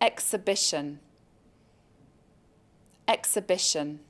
exhibition, exhibition.